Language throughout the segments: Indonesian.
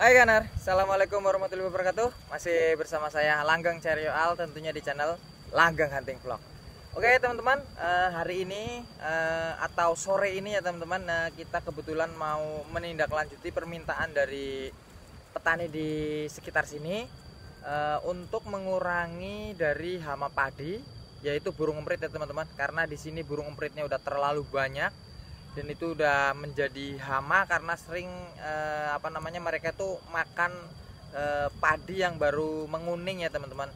Hai Ganar, Assalamualaikum warahmatullahi wabarakatuh Masih bersama saya Langgeng Carioal tentunya di channel Langgang Hunting Vlog Oke teman-teman, eh, hari ini eh, atau sore ini ya teman-teman eh, Kita kebetulan mau menindaklanjuti permintaan dari petani di sekitar sini Untuk mengurangi dari hama padi Yaitu burung emprit ya teman-teman Karena di sini burung empritnya udah terlalu banyak dan itu udah menjadi hama karena sering eh, apa namanya mereka tuh makan eh, padi yang baru menguning ya teman-teman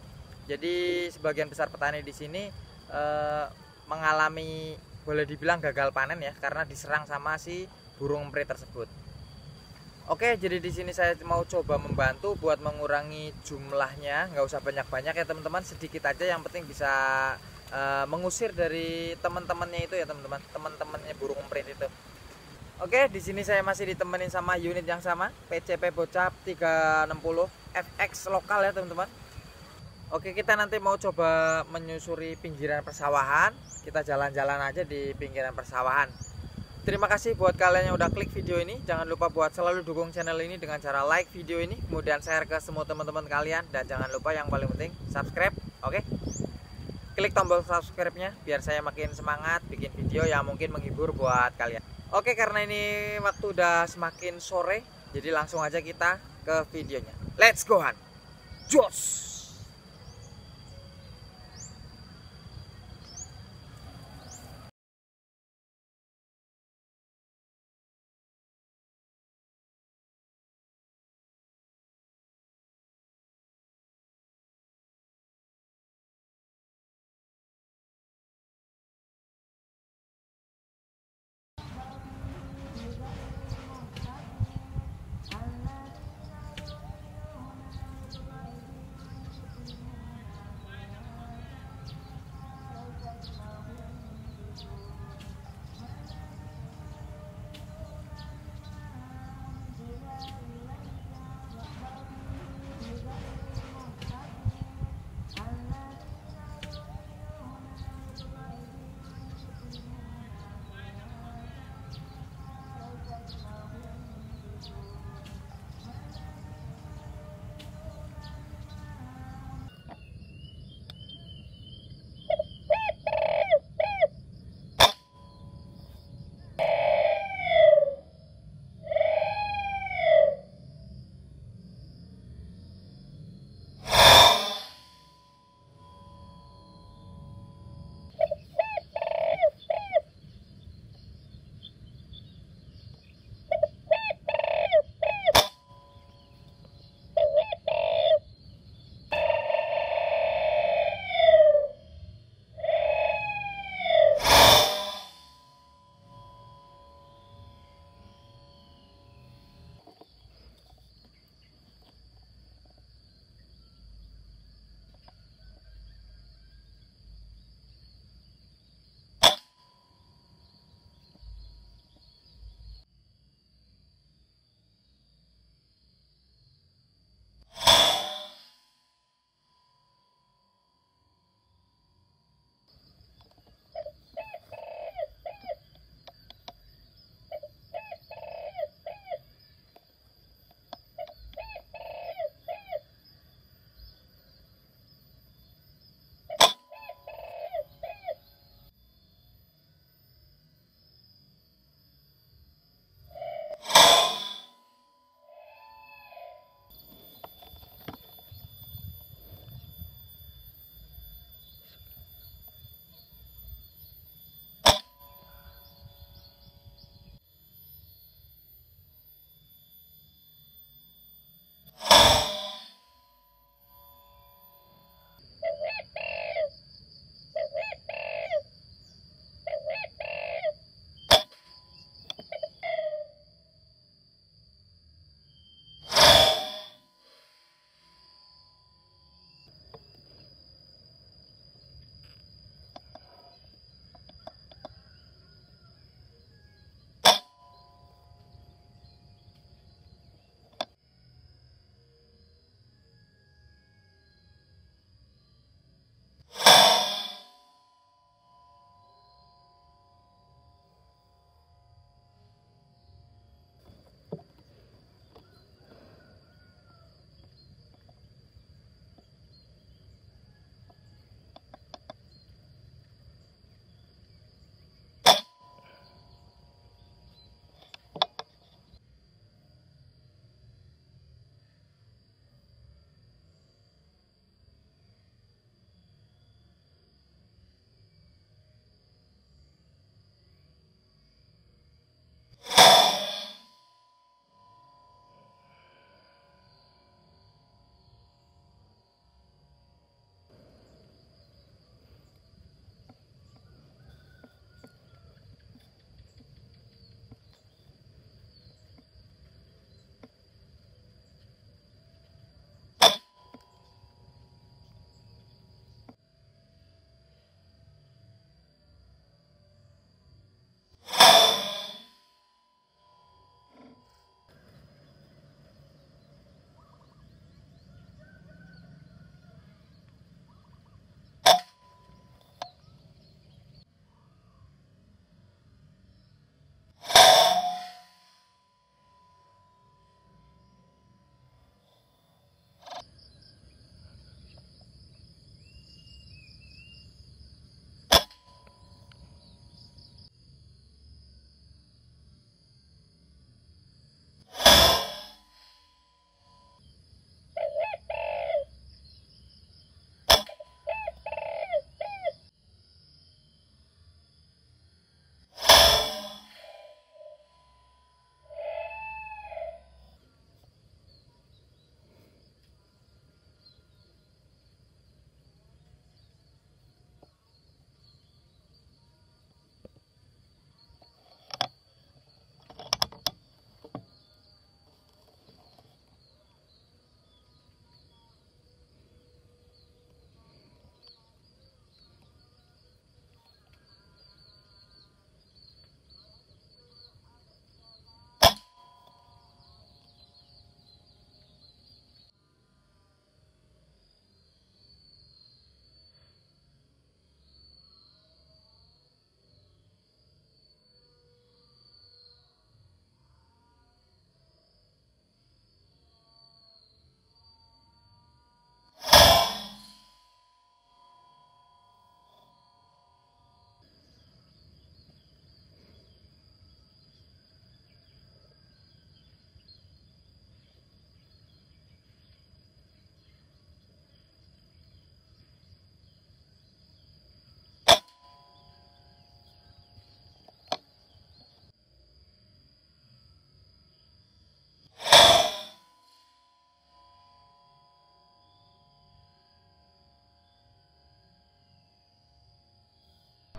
jadi sebagian besar petani di sini eh, mengalami boleh dibilang gagal panen ya karena diserang sama si burung emprit tersebut Oke, jadi di sini saya mau coba membantu buat mengurangi jumlahnya, nggak usah banyak-banyak ya teman-teman, sedikit aja yang penting bisa uh, mengusir dari teman-temannya itu ya teman-teman teman-temannya burung emprit itu oke di sini saya masih ditemenin sama unit yang sama PCP bocap 360 FX lokal ya teman-teman oke kita nanti mau coba menyusuri pinggiran persawahan kita jalan-jalan aja di pinggiran persawahan Terima kasih buat kalian yang udah klik video ini. Jangan lupa buat selalu dukung channel ini dengan cara like video ini, kemudian share ke semua teman-teman kalian dan jangan lupa yang paling penting subscribe. Oke? Okay? klik tombol subscribe-nya biar saya makin semangat bikin video yang mungkin menghibur buat kalian. Oke, karena ini waktu udah semakin sore, jadi langsung aja kita ke videonya. Let's go, Han. Joss!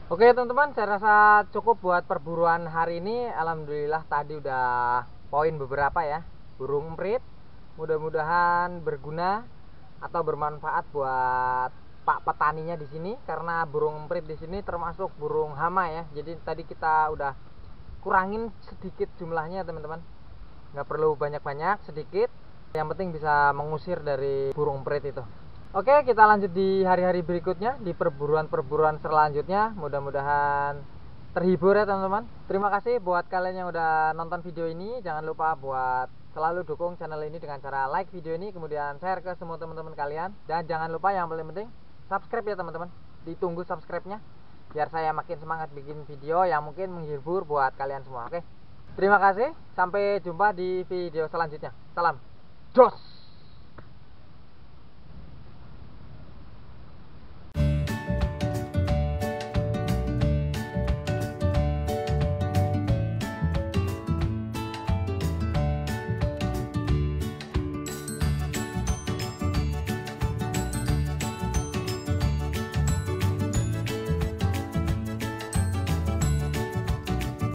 Oke teman-teman, saya rasa cukup buat perburuan hari ini. Alhamdulillah tadi udah poin beberapa ya, burung emprit. Mudah-mudahan berguna atau bermanfaat buat pak petaninya di sini karena burung emprit di sini termasuk burung hama ya. Jadi tadi kita udah kurangin sedikit jumlahnya teman-teman. Gak perlu banyak-banyak, sedikit. Yang penting bisa mengusir dari burung emprit itu. Oke, kita lanjut di hari-hari berikutnya di perburuan-perburuan selanjutnya. Mudah-mudahan terhibur ya teman-teman. Terima kasih buat kalian yang udah nonton video ini. Jangan lupa buat selalu dukung channel ini dengan cara like video ini, kemudian share ke semua teman-teman kalian dan jangan lupa yang paling penting subscribe ya teman-teman. Ditunggu subscribe-nya biar saya makin semangat bikin video yang mungkin menghibur buat kalian semua. Oke. Terima kasih, sampai jumpa di video selanjutnya. Salam. Joss!